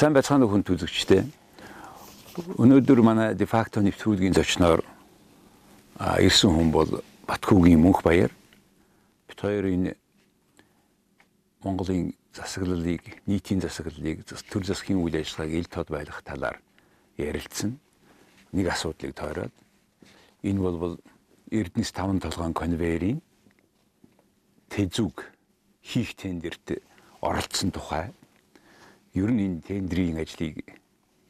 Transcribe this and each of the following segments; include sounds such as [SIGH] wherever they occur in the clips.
сайн байцгаана уу хүн төзөгчтэй. Өнөөдөр манай дефакто нэвтрүүлгийн зочноор ирсэн хүн бол Батхүүгийн Мөнх Баяр. Бид хоёр энэ Монголын засаглалыг, нийтийн засаглалыг, төр засгийн үйл ажиллагааг ил тод байлгах талаар ярилцсан. Нэг асуудлыг тойроод энэ бол Эрдэнэс 5 толгойн конвейерийн тэзүг хийх тендерт оролцсон тухай ер нь энэ тендерийн ажлыг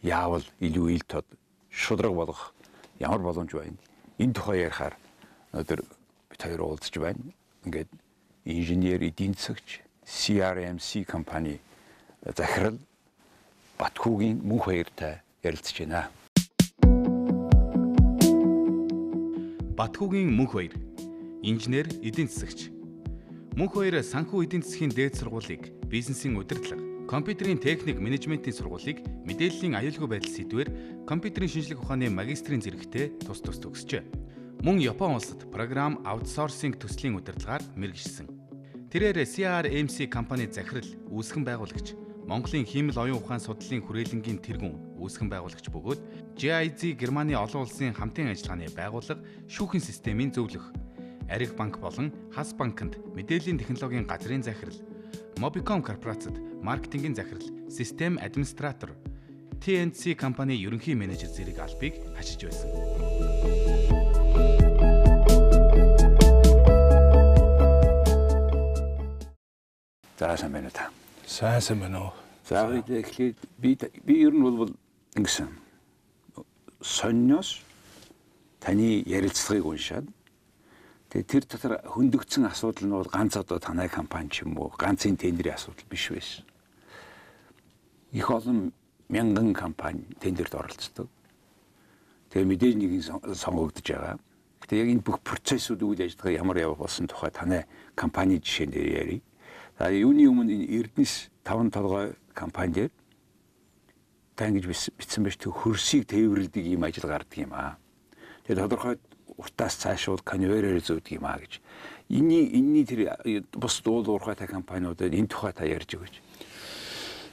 яавал илүү ил тод шудраг болгох ямар боломж байна? Энэ тухай ярихаар өнөөдөр бид хоёр уулзч байна. Ингээд инженер эдийн засагч CRMC компани захирал Батхүүгийн мөн хоёртай ярилцж байна. Батхүүгийн мөнх баяр инженер эдийн засагч мөнх баяр санхүү эдийн засгийн дээд сургуулийг бизнесийн удирдлага Компьютерийн техник менежментийн сургуулийг мэдээллийн аюулгүй байдал сэдвээр компьютерийн шинжлэх ухааны магистрийн зэрэгтээ тус тус төгсжээ. Мөн Япон улсад програм аутсорсинг төслийн удирдлагаар мэрэгжсэн. Тэрээр CRMC компани захирал үүсгэн байгуулагч Монголын хиймэл оюун ухаан судлалын хүрээлэнгийн тэргүүн үүсгэн байгуулагч бөгөөд GIZ Германы олон улсын хамтын ажиллагааны байгууллага шүүхэн системийн зөвлөх Ариг банк болон Хас банкнд мэдээллийн технологийн газрын захирал Mobicom корпорацид маркетингийн захирал, систем администратор, TNC компани ерөнхий менежер зэрэг албыг хашиж байсан. Заасан байна та. Сайн байна уу? Заавал эхлээд би би ер нь бол ингэсэн. Сонёос таны ярилцлагыг уншаад Тэгээ тэр дотор хөндөгдсөн асуудал нь бол ганц одоо танай компани ч юм уу ганцын тендерийн асуудал биш байсан. Их олон мянган компани тендерт оролцдог. Тэгээ мэдээж нэгэн сонгогдож байгаа. Тэгээ яг энэ бүх процессүүд үйл ажиллагаа ямар явах болсон тухай танай компани жишээн дээр ярив. За юуны өмнө энэ Эрдэнэс 5 толгой компани дээр та ингэж бичсэн байж тэг хөрсийг тээвэрлэдэг ийм ажил гардаг юм аа. Тэгээ тодорхой утас цаашуул конвейерээр зөөдөг юм а гэж. Энийг энэний тэр э, бус дуул уурхайтай компаниудад энэ тухай та ярьж өгөөч.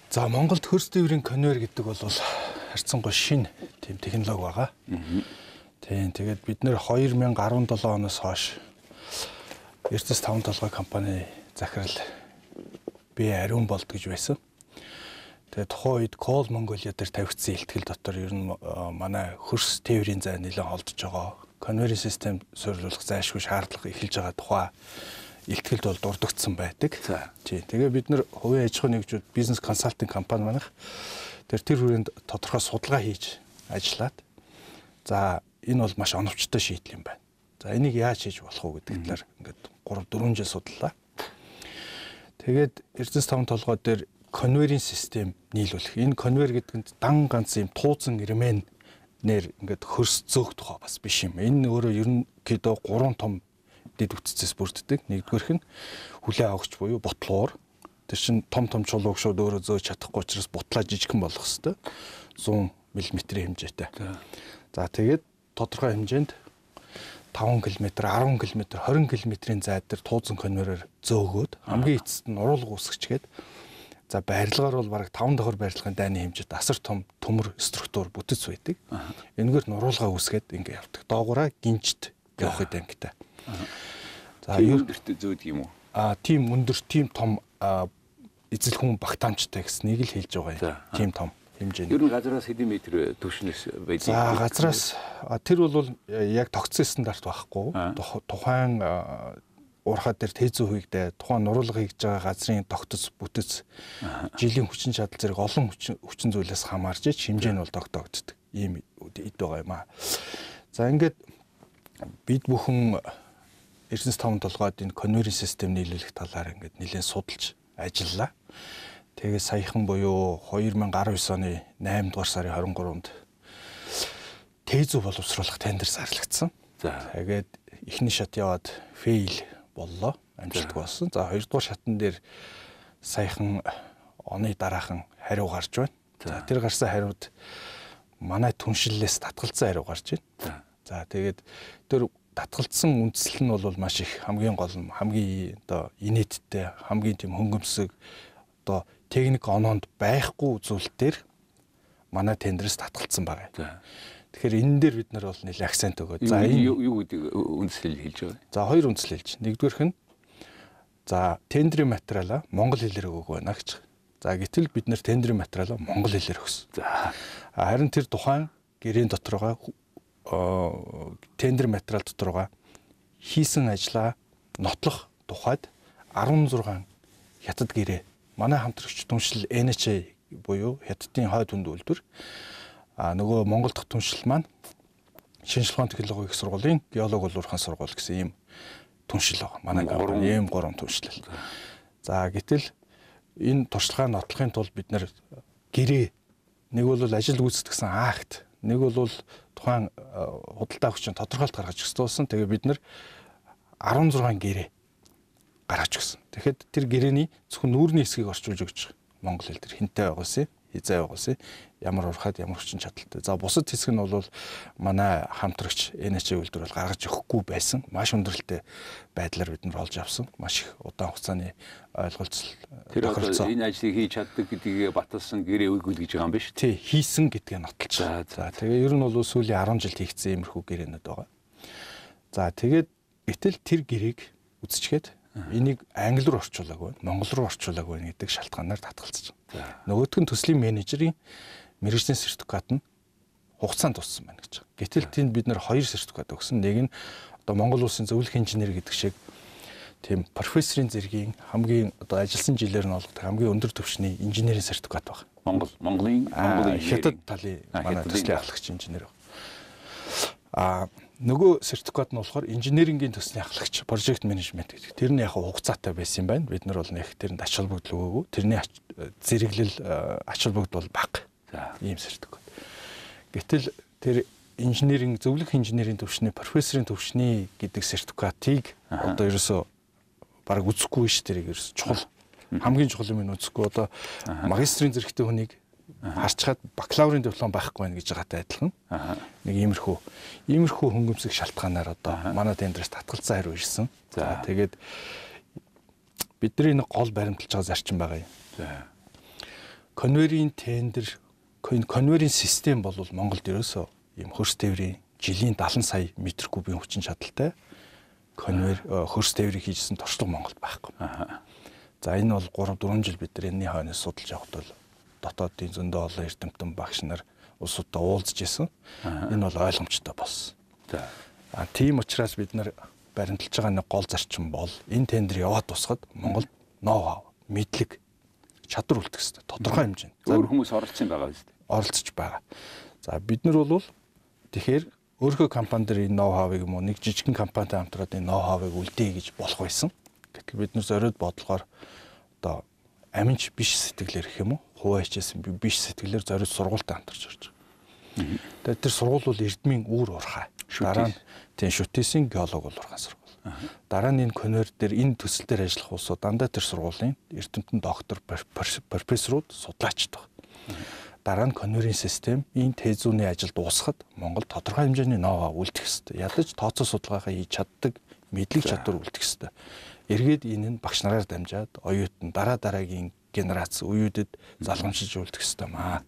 За Монголд хөрс дээврийн конвейер гэдэг бол харьцангуй шинэ тийм технологи байгаа. Тийм тэгээд бид нэр 2017 оноос хойш Эрдэс 5 толгой компани захирал би ариун болд гэж байсан. Тэгээ тухайн үед Call Mongolia дээр тавигдсан ихтгэл дотор ер нь э, манай хөрс тээврийн зай нэлээд холдож байгаа конвейер систем суйрлуулах зайлшгүй шаардлага эхэлж байгаа тухай ихтгэлд бол дурдгдсан байдаг. Тий. Тэгээ бид нар хувийн аж ахуйн нэгжүүд бизнес консалтинг компани манах тэр тэр хүрээнд тодорхой судалгаа хийж ажиллаад за энэ бол маш оновчтой шийдэл юм байна. За энийг яаж хийж болох уу гэдэг талаар ингээд 3 4 жил судаллаа. Тэгээд эрдэс таван толгой дээр конвейерийн систем нийлүүлэх. Энэ конвейер гэдэг нь дан ганц юм тууцан ирмэн нэр ингээд хөрс зөөх тухай бас биш юм. Энэ өөрөө ерөнхийдөө гурван том дэд үтцэс бүрддэг. Нэгдүгээрх нь хүлээ авахч буюу ботлуур. Тэр чин том том чулууг шууд өөрөө зөөж чадахгүй учраас бутлаа жижигхэн болох хэвээр 100 мм-ийн хэмжээтэй. За тэгээд тодорхой хэмжээнд 5 км, 10 км, 20 км-ийн зайд дээр туузан конвейерээр зөөгөөд хамгийн эцэст нь уруулга усгч гээд За барилгаар бол бараг 5 давхар барилгын дайны хэмжээд асар том төмөр структур бүтэц байдаг. Энэгээр нуруулга үүсгээд ингэ явдаг. Доогуура гинжт явах гэдэг ангитай. За ер гэртэ зөөд юм уу? Аа тийм өндөр, тийм том эзэл хүн багтаамжтай гэснийг л хэлж байгаа юм. Тийм том хэмжээнд. Ер нь газраас хэдэн метр э, төвшнэс байдаг? За газраас тэр бол яг тогтсон стандарт байхгүй. Тухайн урхаа дээр тэйзүү хийгдээ тухайн нуруулга хийж байгаа газрын тогтц бүтэц жилийн хүчин чадал зэрэг олон хүчин зүйлээс хамаарч хэмжээ нь бол тогтоогддог ийм эд байгаа юм аа. За ингээд бид бүхэн Эрдэнэс таван толгойд энэ конвери систем нийлүүлэх талаар ингээд нэлээд судалж ажиллаа. Тэгээ саяхан буюу 2019 оны 8 дугаар сарын 23-нд тээзүү боловсруулах тендер зарлагдсан. За тэгээд эхний шат яваад фейл боллоо. Амжилт болсон. За хоёрдугаар шатн дээр саяхан оны дараахан хариу гарч байна. За тэр гарсан хариуд манай түншлэлээс татгалцсан хариу гарч байна. За тэгээд тэр татгалцсан үндсэл нь бол маш их хамгийн гол нь хамгийн одоо инээдтэй хамгийн тийм хөнгөмсөг одоо техник оноонд байхгүй зүйлтер манай тендерс татгалцсан байгаа. Тэгэхээр энэ дээр бид нар бол нэлээ акцент өгөөд. За энэ юу гэдэг үндсэл хэлж байгаа. За хоёр үндсэл хэлж. Нэгдүгээрх нь за тендерийн материалаа монгол хэлээр өгөх байна гэж. За гэтэл бид нар тендерийн материалаа монгол хэлээр өгсөн. За харин тэр тухайн гэрээний доторгаа тендер материал доторгаа хийсэн ажлаа нотлох тухайд 16 хятад гэрээ манай хамтрагч түншил NHA буюу хятадын хойд хүнд үйлдвэр А нөгөө Монгол дахь түншил маань шинжлэх ухааны технологийн их сургуулийн геолог улуурхан сургууль гэсэн ийм түншил байгаа. Манай компани ийм гурван түншлэл. За гэтэл энэ туршлагаа нотлохын тулд бид нэр гэрээ нэг бол ажил гүйцэтгэсэн акт, нэг бол тухайн худалдаа хүчин тодорхойлт гаргаж өгсөн. Тэгээ бид нэр 16 гэрээ гаргаж өгсөн. Тэгэхэд тэр гэрээний зөвхөн нүүрний хэсгийг орчуулж өгч Монгол хэл дээр хинтэй байгуулсан юм хизээ явуулсан. Ямар урахад ямар хүчин чадалтай. За бусад хэсэг нь бол манай хамтрагч NH үйлдвэр бол гаргаж өгөхгүй байсан. Маш өндөрлөлтэй байдлаар бид нар олж авсан. Маш их удаан хугацааны ойлголцол тэр энэ ажлыг хийж чаддаг гэдгийг баталсан гэрээ өгвөл гэж байгаа юм биш. Тий, хийсэн гэдгээ нотолч. За тэгээ ер нь бол сүүлийн 10 жилд хийгдсэн иймэрхүү гэрээнүүд байгаа. За тэгээд гэтэл тэр гэрээг үзчихэд энийг англи руу орчуулаагүй, монгол руу орчуулаагүй гэдэг шалтгаанаар татгалцсан. Нөгөөдг нь төслийн менежерийн мэрэгжлийн сертификат нь хугацаанд туссан байна гэж байгаа. Гэтэл тэнд бид нэр хоёр сертификат өгсөн. Нэг нь одоо Монгол улсын зөвлөх инженер гэдэг шиг тийм профессорын зэргийн хамгийн одоо ажилласан жилээр нь олгодог хамгийн өндөр түвшний инженерийн сертификат баг. Монгол Монголын Монголын хятад талын манай төслийн ахлагч инженер баг. Аа Нөгөө сертификат нь болохоор инженерингийн төсний ахлагч, project management гэдэг. Тэр нь яг хугацаатай байсан юм байна. Бид нар бол нэг тэрэнд ач холбогдол өгөөгүй. Тэрний зэрэглэл э, ач холбогдол бол бага. За ийм сертификат. Гэтэл тэр инженеринг зөвлөх инженерийн төвшний профессорын төвшний гэдэг сертификатыг одоо ерөөсөө бараг үзэхгүй шүү дээ ерөөсөө чухал хамгийн чухал юм нь үзэхгүй одоо магистрийн зэрэгтэй хүнийг харчхад бакалаврын диплом байхгүй байх гэж байгаатай адилхан. Нэг иймэрхүү иймэрхүү хөнгөмсөх шалтгаанаар одоо манай тендерс татгалцсан хариу ирсэн. За тэгээд бидний нэг гол баримталж байгаа зарчим байгаа юм. За. Конверийн тендер конверийн систем бол Монголд ерөөсөө ийм хөрс тээврийн жилийн 70 сая метр кубын хүчин чадалтай конвер хөрс э, тээврийг хийжсэн туршлага Монголд байхгүй. За энэ бол 3 4 жил бид нар энэний хойноос судалж явахд бол дотоодын зөндөө олон эрдэмтэн багш нар улсуудаа уулзж исэн. Энэ бол ойлгомжтой болсон. А тийм учраас бид нар баримталж байгаа нэг гол зарчим бол энэ тендер яваад тусахад Монголд ноу хав, мэдлэг, чадвар үлдэх хэрэгтэй. Тодорхой хэмжээнд. Өөр хүмүүс оролцсон байгаа биз дээ. Оролцож байгаа. За бид нар бол тэгэхээр өөрхөө компани дээр энэ ноу хавыг юм уу нэг жижигхэн компанитай хамтраад энэ ноу хавыг үлдээе гэж болох байсан. Гэтэл бид нар зориуд бодлогоор одоо аминч биш сэтгэлээр их юм уу хуваа хичээсэн би биш сэтгэлээр зориуд сургуультай хамтарч орж байгаа. Тэгээд тэр сургууль бол Эрдмийн үүр урхаа. Дараа нь тийм шүтээсийн геолог урхаа сургууль. Дараа нь энэ конвер дээр энэ төсөл дээр ажиллах улсууд дандаа тэр сургуулийн Эрдэмтэн доктор профессорууд судлаачд байна. Дараа нь конверийн систем энэ тезүүний ажил дуусахад Монгол тодорхой хэмжээний ноога үлдэх ёстой. Ядаж тооцоо судалгаагаа хийж чаддаг мэдлэг чадвар үлдэх ёстой. Эргээд энэ нь багш нараар дамжаад оюутан дараа дараагийн генераци үеүдэд залгамшиж үлдэх ёстой маа.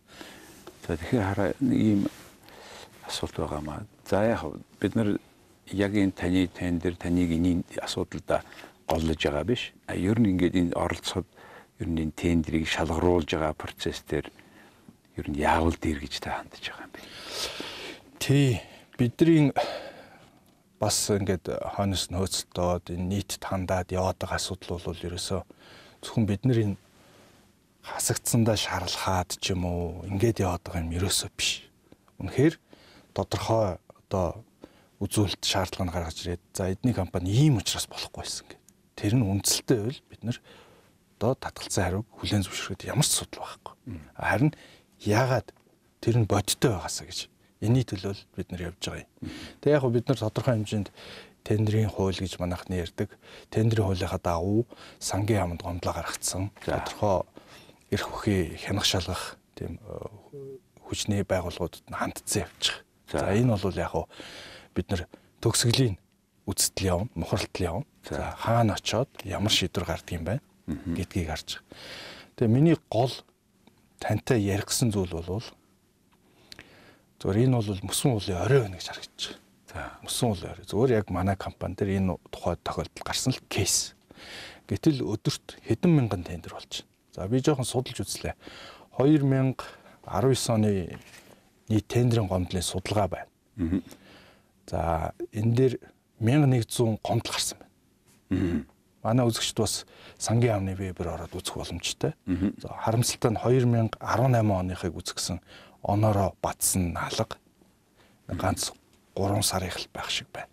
За тэгэхээр хараа ийм асуулт байгаа маа. За яг бид нар яг энэ таны тань дээр таныг энэ асуудалда голлож байгаа биш. А ер нь ингээд энэ оролцоход ер нь энэ тендерийг шалгаруулж байгаа процесс дээр ер нь яавал дээр гэж та хандж байгаа юм бэ? Тий, бидний бас ингээд хойноос нөөцлөдөөд энэ нийт тандаад яваад байгаа асуудал бол ерөөсөө зөвхөн бидний энэ хасагдсандаа шарлахад ч юм уу ингээд яваад байгаа юм ерөөсөө биш. Үнэхээр тодорхой одоо үзүүлэлт шаардлага нь гаргаж ирээд за эдний компани ийм учраас болохгүй байсан гэх. Тэр нь үндсэлтэй байл бид нэр одоо татгалцсан хариуг хүлээн зөвшөөрөхөд ямар ч судал байхгүй. Харин яагаад тэр нь бодиттой байгаасаа гэж энэний төлөө л бид нар явж байгаа юм. Тэгээ яг бид нар тодорхой хэмжээнд тендерийн хууль гэж манайхны ярьдаг. Тендерийн хуулийнхаа дагуу сангийн хамт гомдлоо гаргацсан. Тодорхой эрх хөхий хянах шалгах тийм э, хүчний байгууллагуудад нь хандцсан явчих. За энэ бол яг уу бид нар төгсгөлийн үзтэл явна, мухралтал явна. За хаана очиод ямар шийдвэр гардаг юм бэ гэдгийг харж. Тэгээ миний гол тантай ярихсан зүйл бол зөвөр энэ бол мөсөн уулын орой байна гэж харагдчих. За мөсөн уулын орой. Зөвөр яг манай компани дээр энэ тухай тохиолдол гарсан л кейс. Гэтэл өдөрт хэдэн мянган тендер болж За би жоохон судалж үзлээ. 2019 оны нийт тендерийн гомдлын судалгаа байна. За энэ дээр 1100 гомдол гарсан байна. Манай үзэгчд бас сангийн яамны вебээр ороод үзэх боломжтой. За харамсалтай нь 2018 оныхыг үзэгсэн оноороо батсан алга ганц 3 сарын хэл байх шиг байна.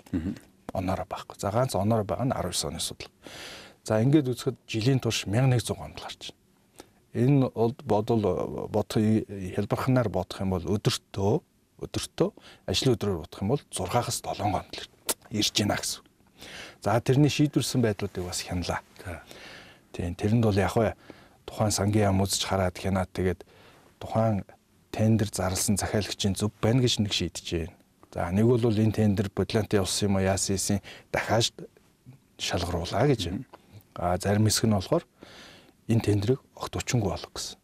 Оноороо байхгүй. За ганц оноороо байгаа нь 19 оны судал. За ингээд үзэхэд жилийн турш 1100 гомдол гарч байна. Энэ бодол бодох э, э, хэлбархнаар бодох юм бол өдөртөө өдөртөө ажлын өдрөөр бодох юм бол 6-аас 7 гонт л ирж байна гэсэн. За тэрний шийдвэрсэн байдлуудыг бас хянала. Тийм тэрэнд бол яг вэ тухайн сангийн ам үзэж хараад хянаад тэгээд тухайн тендер зарласан захиалагчийн зөв байна гэж нэг шийдэжээ. За нэг бол энэ тендер бодлонтой явуулсан юм а яасан юм дахиад шалгаруулаа гэж байна. А зарим хэсэг нь болохоор энэ тендерийг огт учингүй болох гэсэн.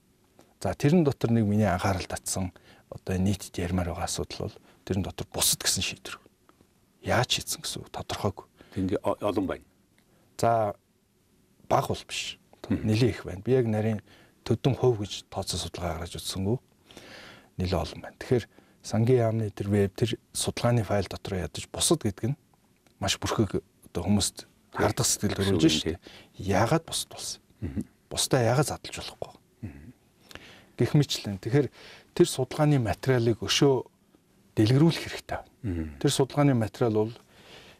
За тэрэн дотор нэг миний анхаарал татсан одоо нийтэд ярмаар байгаа асуудал бол тэрэн дотор бусад гэсэн шийдвэр. Яаж хийцэн гэсэн тодорхойг. Тэнд олон байна. За баг бол биш. Нилээ их байна. Би яг нарийн төдөн хувь гэж тооцоо судалгаа гаргаж утсангүй. Нилээ олон байна. Тэгэхээр сангийн яамны тэр веб тэр судалгааны файл дотор ядаж бусад гэдэг нь маш бүрхэг одоо хүмүүст хардах сэтгэл төрүүлж шүү дээ. Яагаад бусад болсон? бусдаа яагаад задлж болохгүй. Гэх мэтлэн. Тэгэхээр тэр судалгааны материалыг өшөө дэлгэрүүлэх хэрэгтэй. Тэр судалгааны материал бол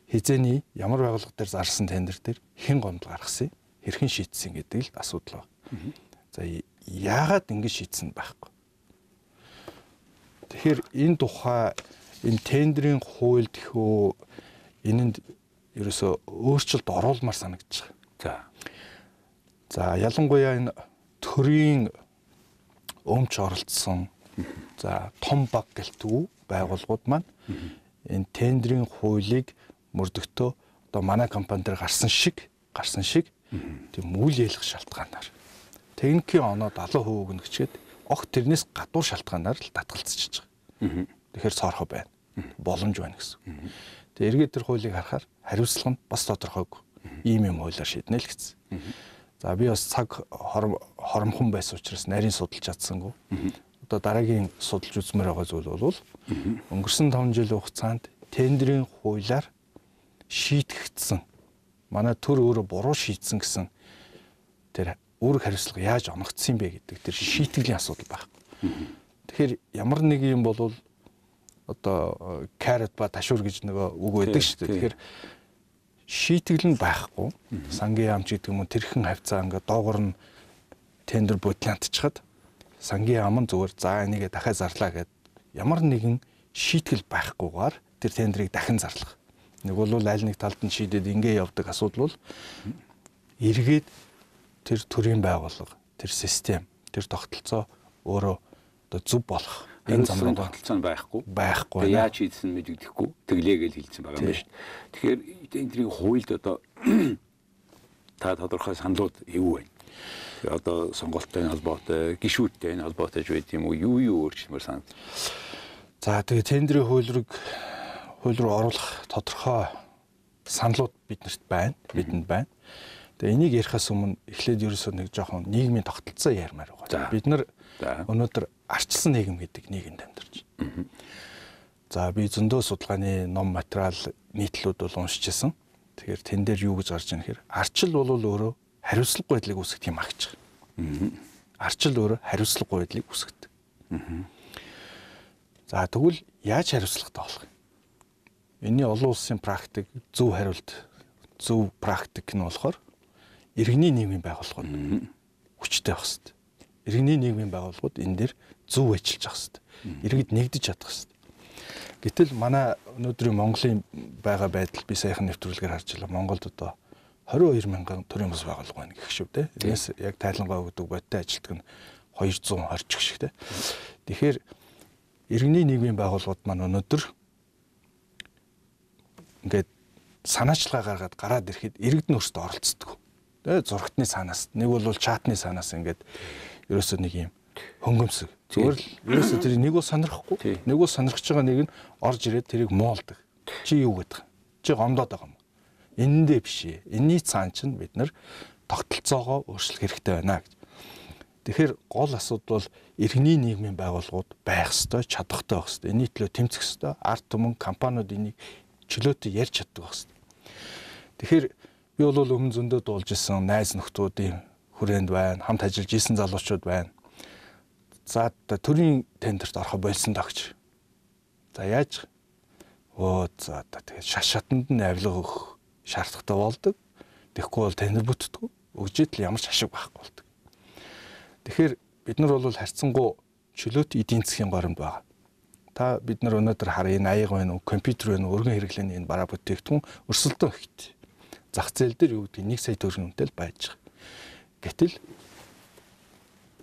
хизээний ямар байгууллага дээр зарсан тендер дээр хэн гомдол гаргасан, хэрхэн шийдсэн гэдэг л асуудал байна. За яагаад ингэж шийдсэн байхгүй. Тэгэхээр энэ тухай энэ тендерийн хууль гэхүү энэнд ерөөсөө өөрчлөлт оруулмаар санагдаж байгаа. За За ялангуяа энэ төрийн өмч оролцсон за том баг гэлтгүү байгууллагууд маань энэ тендерийн хуулийг мөрдөгтөө одоо манай компани дээр гарсан шиг гарсан шиг тийм үйл ялах шалтгаанаар техникийн оноо 70% өгнө гэчихэд огт тэрнээс гадуур шалтгаанаар л татгалцчихж байгаа. Тэгэхээр цоорхо байна. Боломж байна гэсэн. Тэгээ эргээд тэр хуулийг харахаар хариуцлага нь бас тодорхойгүй. Ийм юм хуулиар шийднэ л гэсэн. За би бас цаг хоромхон байсан учраас нарийн судалж чадсангүй. Одоо дараагийн судалж үзмээр байгаа зүйл бол өнгөрсөн 5 жилийн хугацаанд тендерийн хуулиар шийтгэгдсэн. Манай төр өөрө буруу шийдсэн гэсэн тэр үүрэг хариуцлага яаж оногдсон юм бэ гэдэг тэр шийтгэлийн асуудал байхгүй. Тэгэхээр ямар нэг юм бол одоо э, carrot ба ташуур гэж нөгөө үг байдаг шүү дээ. Тэгэхээр шийтгэл нь байхгүй. Сангийн яамч гэдэг юм уу тэрхэн хавцаа ингээд доогор нь тендер бодлантчихад сангийн яам нь зүгээр за энийгээ дахиад зарлаа гэд ямар нэгэн шийтгэл байхгүйгээр тэр тендерийг дахин зарлах. Нэг бол аль нэг талд нь шийдээд ингээд явдаг асуудал бол эргээд тэр төрийн байгууллага, тэр систем, тэр тогтолцоо өөрөө одоо зүв болох энэ замруу баталцаа байхгүй. Байхгүй. Яаж хийсэн мэдэгдэхгүй. Тэглээ гэж хэлсэн байгаа юм шүү. Тэгэхээр энэний хуйлд одоо [CLEARS THROAT] та тодорхой саналуд эвгүй байна. Одоо сонголттой холбоотой, гişүүдтэй холбоотой ч байд юм уу? Юу юу өөрчлөмөр санал. За тэгээ тендерийн хуйлрыг хууль руу оруулах тодорхой саналуд биднэрт байна. Бидэнд байна. Тэгээ энийг ярихаас өмнө эхлээд ерөөсөө нэг жоохон нийгмийн тогтолцоо ярмаар байгаа. Бид нар өнөөдөр арчилсан нийгэм гэдэг нийгэмд амьдарч. За би зөндөө судалгааны ном материал нийтлүүд бол уншиж исэн. Тэгэхээр тэн дээр юу гэж гарч ирэх хэрэг арчил бол өөрөө хариуцлага байдлыг үүсгэх юм агч. Арчил өөрөө хариуцлага байдлыг үүсгэдэг. За тэгвэл яаж хариуцлагатай болох юм? Миний олон улсын практик зөв хариулт зөв практик нь болохоор иргэний нийгмийн байгууллагууд хүчтэй байх хэрэгтэй. Иргэний нийгмийн байгууллагууд энэ дээр зөв ажиллаж ах хэвээр. Иргэд нэгдэж чадах хэвээр. Гэтэл манай өнөөдрийн Монголын байгаа байдал би саяхан нэвтрүүлгээр харжлаа. Монголд одоо 22 мянган төрийн бас байгуулга байна гэх шүү дээ. Тэрнээс яг тайлангаа өгдөг бодтой ажилтг нь 220 ч гэх дээ. Тэгэхээр иргэний нийгмийн байгууллагууд маань өнөөдөр ингээд санаачлага гаргаад гараад ирэхэд иргэд нь өөртөө оролцдог. Тэгээ зургтны санаас нэг бол чатны санаас ингээд ерөөсөө нэг юм хөнгөмсөг Зүгээр л ерөөсөө [COUGHS] тэр нэг бол сонирхгүй. Нэг бол сонирхож байгаа нэг нь орж ирээд тэрийг муулдаг. Чи юу гэдэг юм? Чи гомдоод байгаа юм. Энэндээ биш ээ. Энийний цаан чинь бид нар тогтолцоогоо өөрчлөх хэрэгтэй байна гэж. Тэгэхээр гол асуудал бол иргэний нийгмийн байгууллагууд байх ёстой, чадахтай байх ёстой. Эний төлөө тэмцэх ёстой. Ард түмэн компаниуд энийг чөлөөтэй ярьж чаддаг байх ёстой. Тэгэхээр би бол өмнө зөндөө дуулж исэн найз нөхдүүдийн хүрээнд байна, хамт ажиллаж исэн залуучууд байна. За төрийн тендерт орох болсон тогч. За яаж? Оо за одоо тэгээд шат шатанд нь авилга өгөх шаардлагатай болдог. Тэгэхгүй бол тендер бүтдэггүй. Өгжид л ямар ч ашиг байхгүй болдог. Тэгэхээр бид нар бол харьцангуй чөлөөт эдийн засгийн горимд байгаа. Та бид нар өнөөдөр хар энэ аяг байна уу, компьютер байна уу, өргөн хэрэглээний энэ бараа бүтээгдэхүүн өрсөлдөө ихтэй. Зах зээл дээр юу гэдэг нэг сая төгрөнгөнтэй л байж байгаа. Гэтэл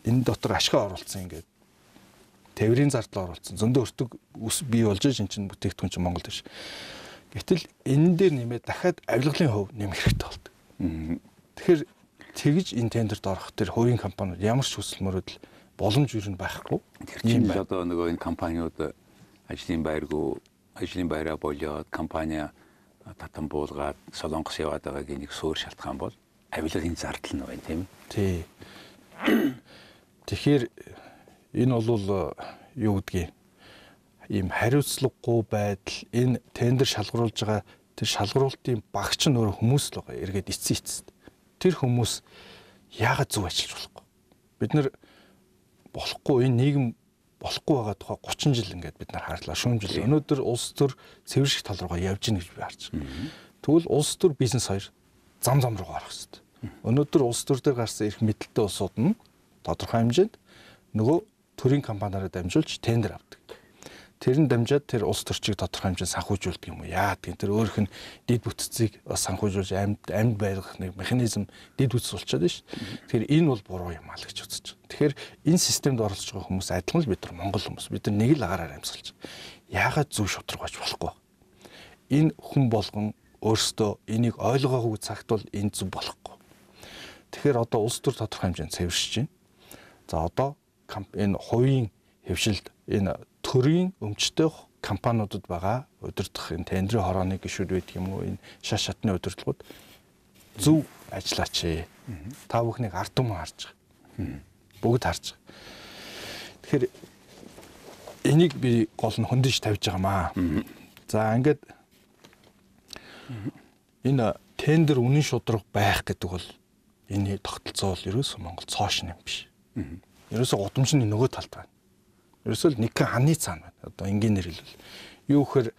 энэ дотор ашиг оруулсан ингээд тэврийн зардал оруулсан зөндөө өртөг ус бий болж байгаа чинь бүтээгдэхүүн чинь Монголд биш. Гэтэл энэ дээр нэмээд дахиад авилгалын хувь нэмэх хэрэгтэй болдог. Тэгэхээр тэгж энэ тендерт орох тэр хувийн компаниуд ямар ч хүсэл мөрөөдөл боломж юу нь байхгүй. Тэр чинь л одоо нөгөө энэ компаниуд ажлын байргүй ажлын байраа болоод компани татан буулгаад солонгос яваад байгаагийн нэг суур шалтгаан бол авилгалын зардал нь байна тийм үү? Тий. Тэгэхээр энэ бол э, юу гэдгийг ийм хариуцлагагүй байдал энэ тендер шалгуулж байгаа тэр шалгуултын багч нь өөр хүмүүс л байгаа эргээд эцээ эцэст тэр хүмүүс яагаад зөв ажиллаж болохгүй бид нар болохгүй энэ нийгэм болохгүй байгаа тухай 30 жил ингээд бид нар хаарлаа шүүмжил өнөөдөр улс төр цэвэр шиг тал руугаа явж гин гэж би харж байгаа тэгвэл улс төр бизнес хоёр зам зам руу гарах хэрэгтэй өнөөдөр улс төр дээр гарсан эрх мэдэлтэй улсууд нь тодорхой хэмжээнд нөгөө төрийн компаниараа дамжуулж тендер авдаг. Тэр нь дамжаад тэр улс төрчийг тодорхой хэмжээнд санхүүжүүлдэг юм уу? Яадаг. Тэр өөрөх нь дид бүтцийг бас санхүүжүүлж амьд амьд байх нэг механизм дид бүтц болчиход байна шүү. Тэгэхээр энэ бол буруу юм аа л гэж үзэж байна. Тэгэхээр энэ системд оролцож байгаа хүмүүс адилхан л бид нар Монгол хүмүүс. Бид нар нэг л агаараар амьсгалж. Яагаад зөв шударгаач болохгүй? Энэ хүн болгон өөрсдөө энийг ойлгоогүй цагт бол энэ зүг болохгүй. Тэгэхээр одоо улс төр тодорхой хэмжээнд цэвэршиж байна. За одоо энэ хувийн хөвшилд энэ төрийн өмчтэй компаниудад байгаа удирдах энэ тендерийн хорооны гişүүд байдаг юм уу энэ шаш шатны удирдлагууд зөв ажиллаач ээ. Та бүхнийг ард түмэн харж байгаа. Бүгд харж байгаа. Тэгэхээр энийг би гол нь хөндөж тавьж байгаамаа. За ингээд энэ тендер үнэн шударга байх гэдэг бол энэ тогтолцоо бол ерөөсөө Монгол цоош юм биш. Ерөөсөө гудамж нь нөгөө талд байна. Ерөөсөө л нэг ханы цаана байна. Одоо энгийнээр хэлвэл юу гэхээр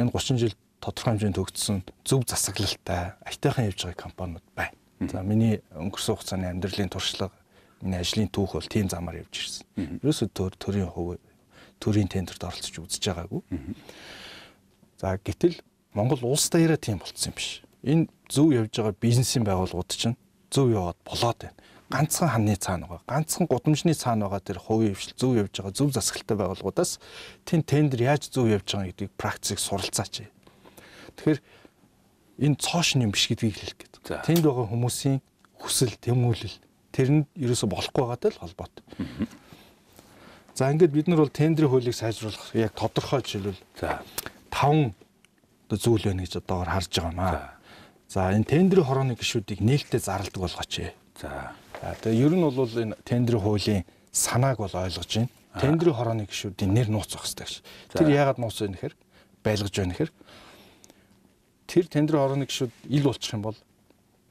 энэ 30 жил тодорхой хэмжээнд төгссөн зөв засаглалтай айтайхан явж байгаа компаниуд байна. За миний өнгөрсөн хугацааны амьдралын туршлага, миний ажлын түүх бол тийм замаар явж ирсэн. Ерөөсөө төр төрийн хувь төрийн тендерт оролцож үзэж байгаагүй. За гэтэл Монгол улс даяараа тийм болцсон юм биш. Энэ зөв явж байгаа бизнесийн байгууллагууд чинь зөв яваад болоод байна ганцхан ханны цаана байгаа. Ганцхан гудамжны цаана байгаа тэр хувийн хөвшил зөв явж байгаа зөв засаглалтай байгууллагуудаас тэн тендер яаж зөв явж байгаа гэдгийг практикийг суралцаач. Тэгэхээр энэ цоошин юм биш гэдгийг хэлэх гээд. Тэнд байгаа хүмүүсийн хүсэл, тэмүүлэл тэрэнд ерөөсө болохгүй байгаатай л холбоотой. За ингээд бид нар бол тендерийн хуулийг сайжруулах яг тодорхой жишээлбэл за таван зүйл байна гэж одоогор харж байгаа юм аа. За энэ тендерийн хорооны гишүүдийг нээлттэй зарладаг болгооч. За Тэгээ ер нь бол энэ тендерийн хуулийн санааг бол ойлгож байна. Тендерийн хорооны гишүүдийн нэр нууцах хэрэгтэй ш. Тэр яагаад нууц байна гэхээр байлгаж байна гэхээр тэр тендерийн хорооны гишүүд ил болчих юм бол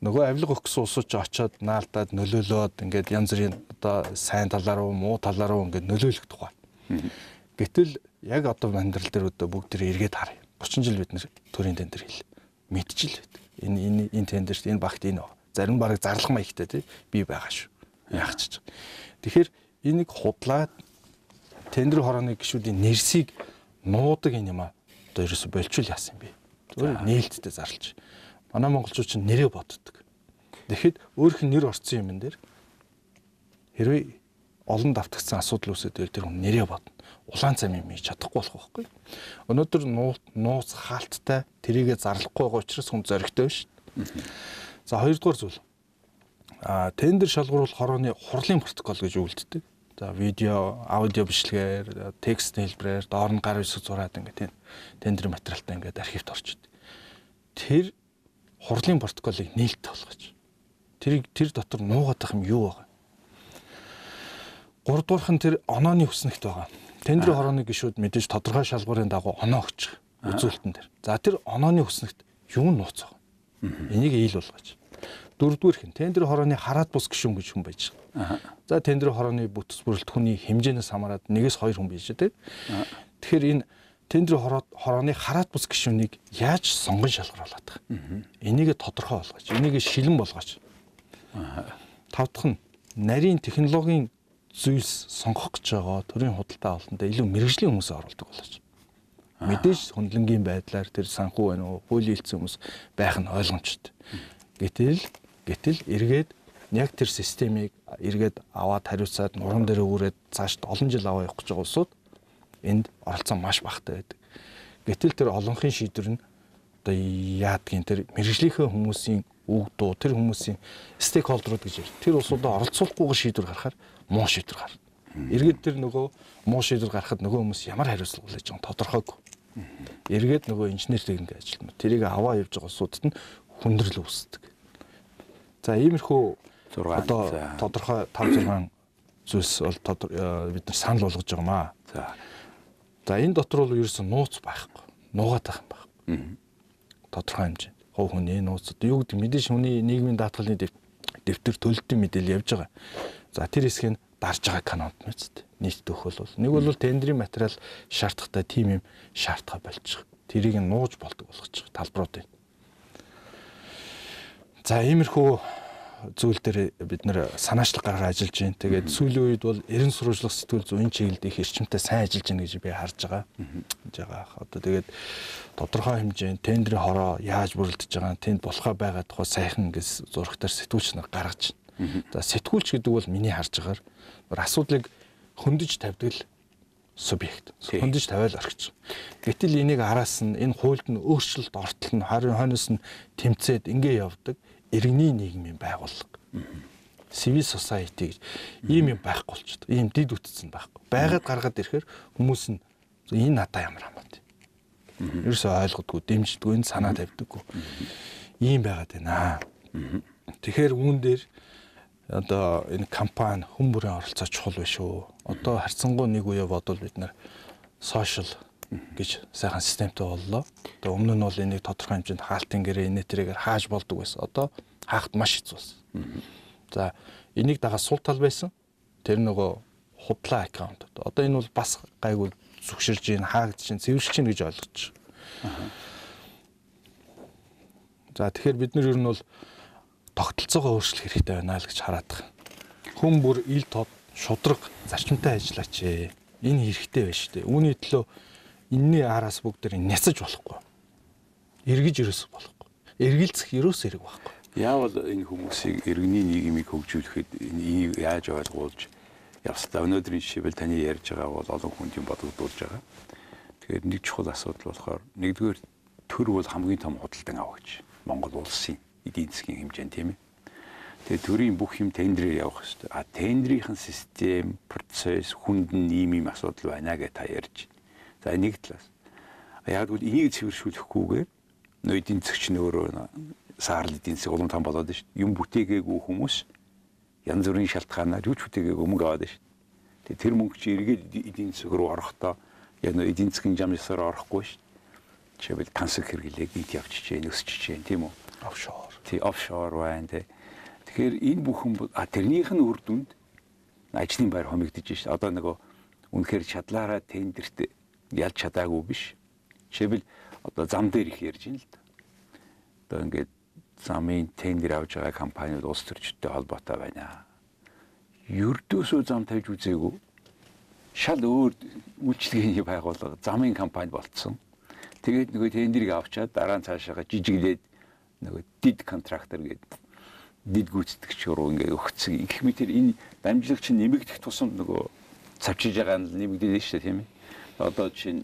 нөгөө авилга өгсөн улсууч очоод наалтаад нөлөөлөөд ингээд янз бүрийн одоо сайн талаар уу муу талаар уу ингээд нөлөөлөх тухай. Гэтэл яг одоо мандрал дээр одоо бүгд тэр эргээд харъя. 30 жил бид нэр төрийн тендер хэл мэдчил байдаг. Энэ энэ энэ тендерт энэ багт энэ зарим бараг зарлах маягтай тий би байгаа шүү. Яах ч. Тэгэхээр энийг худлаад тендер хорооны гişүүдийн нэрсийг нуудаг энэ юм а. Одоо ерөөсө болчул яасан юм бэ? Зөвхөн нээлттэй зарлж. Манай монголчууд ч нэрээ боддог. Тэгэхэд өөрөх нь нэр орцсон юм энэ дэр хэрвээ олон давтагдсан асуудал үүсэдвэл тэр хүн нэрээ бодно. Улаан цам юм хийж чадахгүй болох байхгүй. Өнөөдөр нууц хаалттай тэрийгэ зарлахгүй байгаа учраас хүн зоригтой шүү. За хоёрдугаар зүйл. А тендер шалгуулах хорооны хурлын протокол гэж үлддэг. За видео, аудио бичлэгээр, текст хэлбэрээр, доор нь гар хэсэг зураад ингээд тендер материалтай ингээд архивт орчихдээ. Тэр хурлын протоколыг нээлттэй болгож. Тэр тэр дотор нуугаад байх юм юу вэ? Гуравдугаарх нь тэр онооны хүснэгт байгаа. Тендер хорооны гишүүд мэдээж тодорхой шалгуурын дагуу оноо өгчих үзүүлэлтэн дээр. За тэр онооны хүснэгт юу нууц байгаа? Энийг ийл болгооч. Дөрөвдүгээр хин тендер хорооны хараат бус гişүн гэж хүн байж байгаа. За тендер хорооны бүтц бүрэлдэхүүний хэмжээнээс хамаарат нэгээс хоёр хүн биш үү? Тэгэхээр энэ тендер хорооны хараат бус гişүнийг яаж сонгон шалгаруулдаг? Энийг тодорхой болгооч. Энийг шилэн болгооч. Тав дахь нь нарийн технологийн зүйлс сонгох гэж байгаа төрийн худалдаа олонд илүү мэрэгжлийн хүмүүсээ оруулдаг болооч. Мэдээж хүндлэнгийн байдлаар тэр санхүү байна уу, хуулийн хэлсэн хүмүүс байх нь ойлгомжтой. Гэтэл гэтэл эргээд яг тэр системийг эргээд аваад хариуцаад нуран дээрээ үрээд цаашд олон жил аваа явах гэж байгаа улсууд энд оролцоо маш багатай байдаг. Гэтэл тэр олонхын шийдвэр нь одоо яадгийн тэр мэрэгжлийнхээ хүмүүсийн үг дуу тэр хүмүүсийн стейкхолдерууд гэж ярь. Тэр улсуудаа оролцуулахгүйгээр шийдвэр гаргахаар муу шийдвэр гарна. Эргээд тэр нөгөө муу шийдвэр гаргахад нөгөө хүмүүс ямар хариуцлага хүлээж байгаа тодорхойгүй. Эргээд нөгөө инженер техник ажилтнууд тэрийг аваа явж байгаа улсуудад нь хүндрэл үүсдэг. За иймэрхүү 6 одоо тодорхой 5 6 зүйлс бол э, бид нар санал болгож байгаа маа. За. За энэ дотор бол ерөөсөн нууц байхгүй. Нуугаад байх юм байхгүй. Тодорхой хэмжээнд. Хов хүний нууц одоо юу гэдэг мэдээж хүний нийгмийн даатгалын дэвтэр төлөлтийн мэдээлэл явж байгаа. За тэр хэсгийг дарж байгаа канонд нь үст нийт төхөл бол нэг бол тендерийн материал шаардлагатай тийм юм шаардгаа болчих. Тэрийг нь нууж болдог болгочих талбарууд байна. За иймэрхүү зүйл дээр бид нэр санаачлаг гараар ажиллаж байна. Тэгээд сүүлийн үед бол эрен сурвалжлах сэтгүүл зүйн чиглэлд их эрчимтэй сайн ажиллаж байна гэж би харж байгаа. Харж байгаа. Одоо тэгээд тодорхой хэмжээнд тендерийн хороо яаж бүрэлдэж байгаа, тэнд болохоо байгаа тухай сайхан гэж зурагтаар сэтгүүлч нар гаргаж байна. За сэтгүүлч гэдэг бол миний харж байгаагаар Бүр асуудлыг хөндөж тавьдаг л субъект. Хөндөж тавиал орхиж. Гэтэл энийг араас нь энэ хуульд нь өөрчлөлт ортол нь 20 хойноос нь тэмцээд ингэ явдаг иргэний нийгмийн байгууллага. Civil society гэж ийм юм байхгүй болчиход. Ийм дид үтцсэн байхгүй. Байгаад гаргаад ирэхээр хүмүүс нь энэ надаа ямар хамаатай. Ерөөсөө ойлгодгүй, дэмждэггүй, энэ санаа тавьдаггүй. Ийм байгаад байна. Тэгэхээр үүн дээр одоо энэ компани хүмүүрийн оролцоо чухал биш үү. Одоо харьцангуй нэг үе бодвол бид нар сошиал гэж сайхан системтэй боллоо. Тэгээ өмнө нь бол энийг тодорхой хэмжээнд хаалтын гэрээ инээтэрэгээр хааж болдог байсан. Одоо хаахт маш хэцүү болсон. За энийг дагаа сул тал байсан. Тэр нөгөө худлаа аккаунт. Одоо энэ бол бас гайгүй зүгширж ийн хаагд чинь цэвэршилж чинь гэж ойлгож байна. За тэгэхээр бид нар ер нь бол тогтолцоогоо өөрчлөх хэрэгтэй байна л гэж хараад байгаа. Хүн бүр ил тод шудраг зарчимтай ажиллаач ээ. Энэ хэрэгтэй байна шүү дээ. Үүний төлөө энэний араас бүгд нэг няцаж болохгүй. Эргэж ерөөсөх болохгүй. Эргэлзэх ерөөс эрэг байхгүй. Яавал энэ хүмүүсийг иргэний нийгмийг хөгжүүлэхэд энийг яаж ойлгуулж явстай өнөөдрийн жишээлбэл таны ярьж байгаа бол олон хүндийн бодогдуулж байгаа. Тэгэхээр нэг чухал асуудал болохоор нэгдүгээр төр бол хамгийн том худалдан авагч Монгол улсын эдийн засгийн хэмжээнд тийм ээ. Тэгээ төрийн бүх юм тендерээр явах хэрэгтэй. А тендерийн систем, процесс, хүнд нь ийм ийм асуудал байна гэж та ярьж. За нэг талаас. Яг л энийг цэвэршүүлэхгүйгээр нөө эдийн засгч нь өөрөө саарл эдийн засаг улам том болоод шүү дээ. Юм бүтээгээгүй хүмүүс янз бүрийн шалтгаанаар юу ч бүтээгээгүй мөнгө аваад шүү дээ. Тэр мөнгө чи эргээд эдийн засаг руу орохдоо яг нөө эдийн засгийн жам ёсоор орохгүй шүү. Жишээлбэл тансаг хэрэглээг энд явчихжээ, нөсчихжээ тийм үү? Офшор. Тий, офшор байна тий. Тэгэхээр энэ бүхэн а тэрнийх нь үр дүнд ажлын байр хомигдож шээ. Одоо нөгөө үнэхээр чадлаараа тендерт ялж чадаагүй биш. Жишээлбэл одоо зам дээр их ярьж ин л да. Одоо ингээд замын тендер авж байгаа компаниуд улс төрчтэй холбоотой байна. Ердөөсөө зам тавьж үзээгүй. Шал өөр үйлчлэгээний байгууллага замын компани болцсон. Тэгээд нөгөө тендерийг авчаад дараа нь цаашаа жижиглээд нөгөө дид контрактор гэдэг дид гүйцэтгэгч руу ингээ өгцөн их мэтэр энэ дамжлагч нэмэгдэх тусам нөгөө цавчиж байгаа нь нэмэгдээд шүү дээ тийм ээ одоо чинь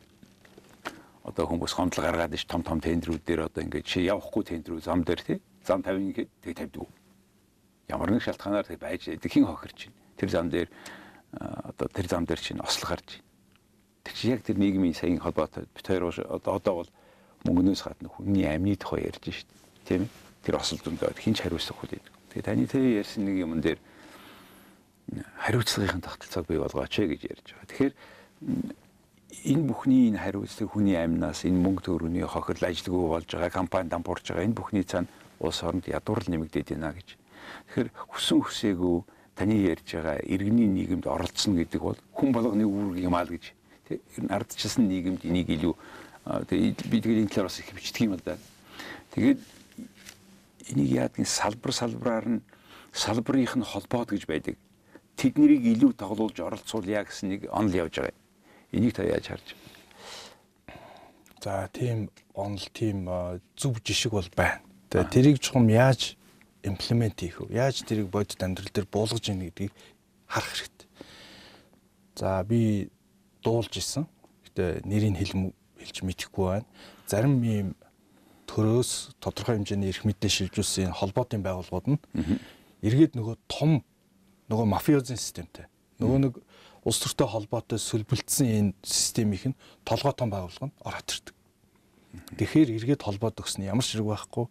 одоо хүмүүс хомдол гаргаад иш том том тендерүүдээр одоо ингээд чи явахгүй тендерүү зам дээр тий зам тавина гэхэд тэг тавьдаг. Ямар нэг шалтгаанаар тэг байж хин хохирч байна. Тэр зам дээр одоо тэр зам дээр чинь осл гарч байна. Тэг чи яг тэр нийгмийн саяын холбоотой бит хоёр одоо одоо бол мөнгнөөс гадна хүний амьны тухай ярьж штт тийм тэр осол дүндээ хинч хариуцлахгүй байдаг. Тэгээ таны тэр ярьсан нэг юм дээр хариуцлагын тогтолцоог бий болгооч ээ гэж ярьж байгаа. Тэгэхээр энэ бүхний энэ хариуцлага хүний амнаас энэ мөнгө төрөний хохирол ажилгүй болж байгаа компани дампуурж байгаа энэ бүхний цаана улс оронд ядуур л нэмэгдээд байна гэж. Тэгэхээр хүсэн хүсээгүй таны ярьж байгаа иргэний нийгэмд оролцсон гэдэг бол хүн болгоны үүрэг юм аа л гэж. Тэгэхээр ардчилсан нийгэмд энийг илүү тэгээ би тэгээд энэ талаар бас их хөвчдөг юм л да. Тэгээд энийг яадгийн салбар салбараар нь салбарынх нь холбоод гэж байдаг. Тэднийг илүү тоглуулж оролцуулъя гэсэн нэг онол явж байгаа. Энийг та яаж харж байна? За тийм онол тийм зөв жишг бол байна. Тэгээ тэрийг чухам яаж имплемент хийх вэ? Яаж тэрийг бодит амьдрал дээр буулгаж ийн гэдгийг харах хэрэгтэй. За би дуулж исэн. Гэтэ нэрийг хэлж мэдэхгүй байна. Зарим юм төрөөс тодорхой хэмжээний эрх мэдээ шилжүүлсэн холбоотын байгууллагууд нь эргээд нөгөө том нөгөө мафиозын системтэй нөгөө нэг улс төртэй холбоотой сөлбөлдсөн энэ системийнх нь толгой том байгууллага нь ороод ирдэг. Тэгэхээр эргээд холбоод өгснө ямар ширэг байхгүй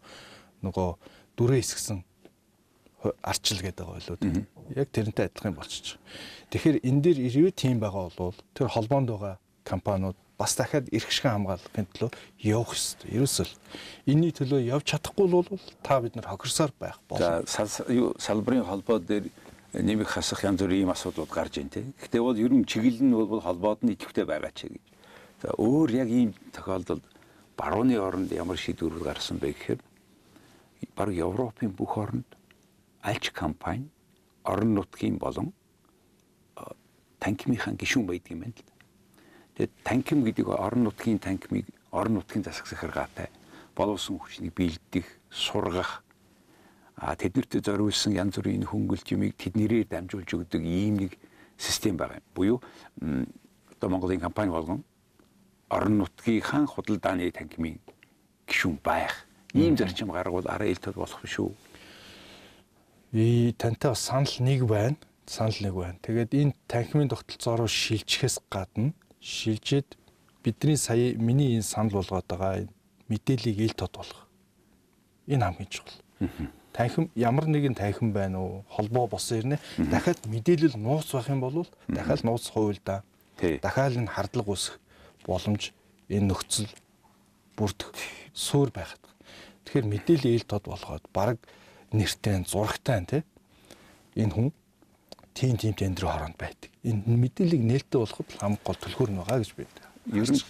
нөгөө дүрээ хэсгсэн арчил гэдэг ойлууд яг тэрнтэй адилхан болчихж байгаа. Тэгэхээр энэ дээр ирвэ тийм байгаа бол тэр холбоонд байгаа компаниуд бас дахиад эрхшгэн хамгаалахын төлөө явах ёстой. Ерөөсөл энэний төлөө явж чадахгүй бол та бид нар хохирсоор байх болно. За салбарын холбоо дээр нэмэх хасах янз бүрийн ийм асуудлууд гарч ийн тээ. Гэхдээ бол ер нь чиглэл нь бол холбоод нь идэвхтэй байгаа ч гэж. За өөр яг ийм тохиолдолд барууны оронд ямар шийдвэр гарсан бэ гэхээр баг Европын бүх оронд альч компани орон нутгийн болон танкимийнхан гишүүн байдаг юм байна л. Тэгээд танким гэдэг орон нутгийн танкимыг орон нутгийн засаг захиргаатай боловсон хүчнийг бэлдэх, сургах а тэднэрт зориулсан янз бүрийн хөнгөлт юмыг тэднэрээ дамжуулж өгдөг ийм нэг систем байгаа юм. Буюу одоо Монголын компани болгон орон нутгийнхаа худалдааны танхимын гишүүн байх. Ийм зарчим гаргавал араа ил тод болох биш үү? Ээ тантай бас санал нэг байна. Санал нэг байна. Тэгээд энэ танхимын тогтолцоо руу шилжихээс гадна шилжээд бидний сая миний энэ санал болгоод байгаа мэдээллийг ил тод болох. Энэ хамгийн чухал. Танхим ямар нэгэн танхим байна уу? Холбоо болсон ирнэ. Дахиад мэдээлэл нууц байх юм бол дахиад нууц хуйлда. Дахиад энэ хардлага үүсэх боломж энэ нөхцөл бүрдэх суур байхад. Тэгэхээр мэдээлэл ил тод болгоод баг нэртэй, зурагтай тий энэ хүн тийм тийм тендер хооронд байдаг. Энд мэдээллийг нээлттэй болоход хамгийн гол түлхүүр нь байгаа гэж бид. Ер нь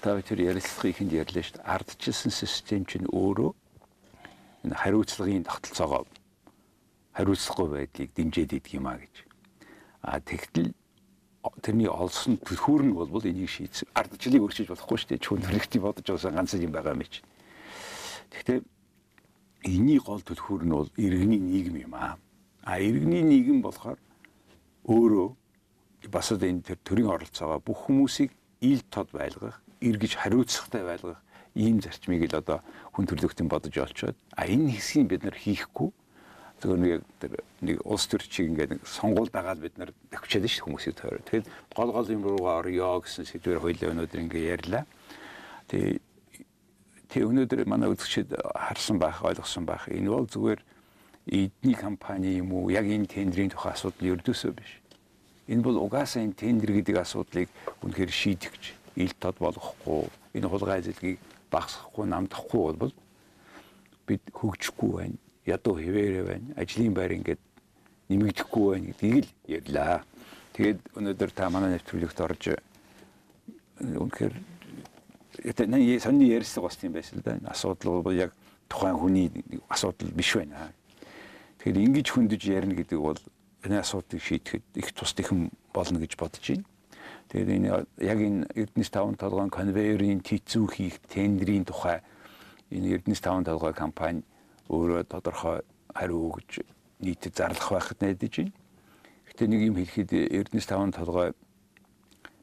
та бүхэн ярилцлагын ихэнд ярьлаа шүү дээ. Ардчилсан систем чинь өөрөө энэ хариуцлагын тогтолцоогоо хариуцлахгүй байдлыг дэмжиж идэг юм а гэж. А тэгтэл тэрний олсон түлхүүр нь бол энийг шийдсэн ардчлалыг өршиж болохгүй шүү дээ. Чүн төрөгтэй бодож байгаа ганц юм байгаа юм чинь. Гэхдээ энэний гол түлхүүр нь бол иргэний нийгэм юм а. А иргэний нийгэм болохоор өөрөө бас одоо энэ тэр төрийн оролцоогоо бүх хүмүүсийг ил тод байлгах, эргэж хариуцлагатай байлгах ийм зарчмыг л одоо хүн төрөлхтөн бодож олцоод а энэ хэсгийг бид нар хийхгүй зөвөр нэг тэр нэг улс төрчийг ингээд сонгуул дагаад бид нар төвчээд шүү хүмүүсийн тойроо. Тэгэхээр гол гол юм руугаа орё гэсэн сэдвэр хоёлаа өнөөдөр ингээд ярьлаа. Тэгээ тэг өнөөдөр манай үзэгчид харсан байх, ойлгосон байх. Энэ бол зүгээр эдний компани юм уу? Яг энэ тендерийн тухай асуудал ердөөсөө биш. Энэ бол угаасаа энэ тендер гэдэг асуудлыг үнэхээр шийдэгч ил тод болгохгүй энэ хулгай зэлгийг багсахгүй намдахгүй бол бид хөгжихгүй байна. Ядуу хിവэрэ байна. Ажлын байр ингээд нэмэгдэхгүй байна гэдгийг л ярьлаа. Тэгээд өнөөдөр та манай нэвтрүүлэгт орж үнэхээр энэ саний ярьсан гост юм байсан л да. Асуудал бол яг тухайн хүний асуудал биш байна. Тэгэхээр ингэж хөндөж ярина гэдэг бол энэ асуудлыг шийдэхэд их тус тэхэн болно гэж бодож байна. Тэгээд энэ яг энэ Эрдэнэс 5 толгойн конвейерийн тэтзүү хийх тендерийн тухай энэ Эрдэнэс 5 толгой компани өөрөө тодорхой хариу өгж нийтэд зарлах байхад найдаж байна. Гэтэ нэг юм хэлэхэд Эрдэнэс 5 толгой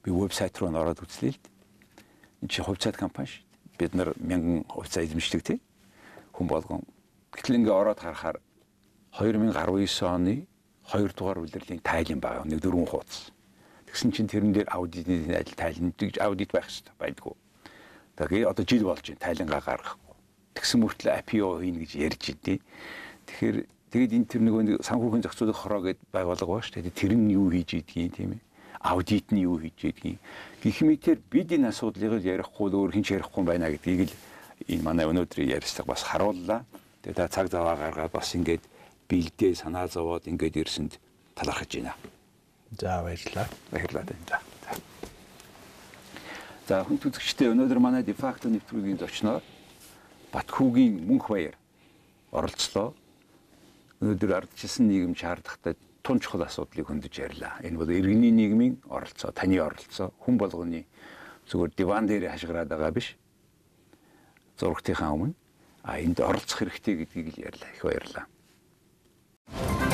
би вебсайт руу н ороод үзлээ л дээ. Энд чи хувьцаат компани шүү дээ. Бид нар мянган хувьцаа эзэмшдэг тийм хүн болгон. Гэтэл ингээ ороод харахаар 2019 оны хоёрдугаар үлрэлийн тайлан байгаа. Нэг дөрвөн хуудас. Тэгсэн чинь тэрэн дээр аудитын ажил тайлан гэж аудит байх хэрэгтэй байдгүй. Тэгээ одоо жил болж байна тайлангаа гаргахгүй. Тэгсэн мөртлөө IPO хийнэ гэж ярьж идэв. Тэгэхээр тэгэд энэ тэр нэг санхүүгийн зохицуулах хороо гэд байгуулга ба шүү дээ. Тэр нь юу хийж идэгин тийм ээ. Аудит нь юу хийж идэгин. Гэх мэт тэр бид энэ асуудлыг ярихгүй л өөр хинч ярихгүй байна гэдгийг л энэ манай өнөөдрийн ярилцлага бас харууллаа. Тэгээ та цаг заваа гаргаад бас ингэж биелдээ санаа зовоод ингээд ирсэнд талархаж байна. За баярлалаа. Баярлалаа. За. За хүн төзөгчтэй өнөөдөр манай дефакто нэвтрүүлгийн зочноор Батхүүгийн мөнх баяр оролцлоо. Өнөөдөр ардчилсан нийгэм шаардлагатай тун чухал асуудлыг хөндөж ярьлаа. Энэ бол иргэний нийгмийн оролцоо, таны оролцоо, хүн болгоны зүгээр диван дээр хашгираад байгаа биш. Зургтийнхаа өмнө а энд оролцох хэрэгтэй гэдгийг л ярьлаа. Их баярлалаа. you